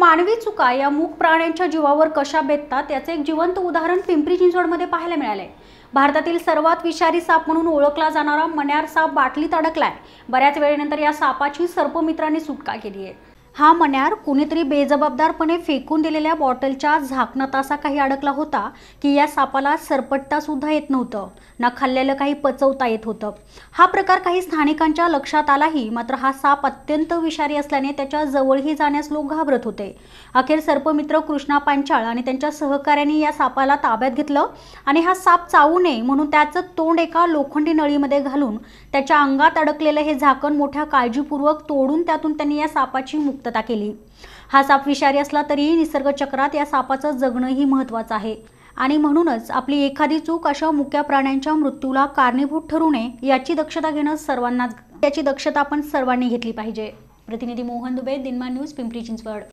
मानवी चुका या मूक प्राण्यांच्या जीवावर कशा बेततात याचं एक जिवंत उदाहरण पिंपरी चिंचवडमध्ये पाहायला मिळालंय भारतातील सर्वात विषारी साप म्हणून ओळखला जाणारा मन्यार साप बाटलीत अडकलाय बऱ्याच वेळेनंतर या सापाची सर्पमित्रांनी सुटका केली आहे हा मण्यार कुणीतरी बेजबाबदारपणे फेकून दिलेल्या बॉटलच्या झाकणात असा काही अडकला होता की या सापाला सरपटता सुद्धा येत नव्हतं ना खाल्लेलं काही पचवता येत होतं हा प्रकार काही स्थानिकांच्या लक्षात आलाही मात्र हा साप अत्यंत विषारी असल्याने त्याच्या जवळही जाण्यास लोक घाबरत होते अखेर सर्पमित्र कृष्णा पांचाळ आणि त्यांच्या सहकार्याने या सापाला ताब्यात घेतलं आणि हा साप चावू नये म्हणून त्याचं तोंड एका लोखंडी नळीमध्ये घालून त्याच्या अंगात अडकलेलं हे झाकण मोठ्या काळजीपूर्वक तोडून त्यातून त्यांनी या सापाची केली हा साप विषारी असला तरीही निसर्गचक्रात या सापाचं जगणंही महत्त्वाचं आहे आणि म्हणूनच आपली एखादी चूक अशा मुक्या प्राण्यांच्या मृत्यूला कारणीभूत ठरू नये याची दक्षता घेणं सर्वांना याची दक्षता आपण सर्वांनी घेतली पाहिजे प्रतिनिधी मोहन दुबे दिनमान न्यूज पिंपरी चिंचवड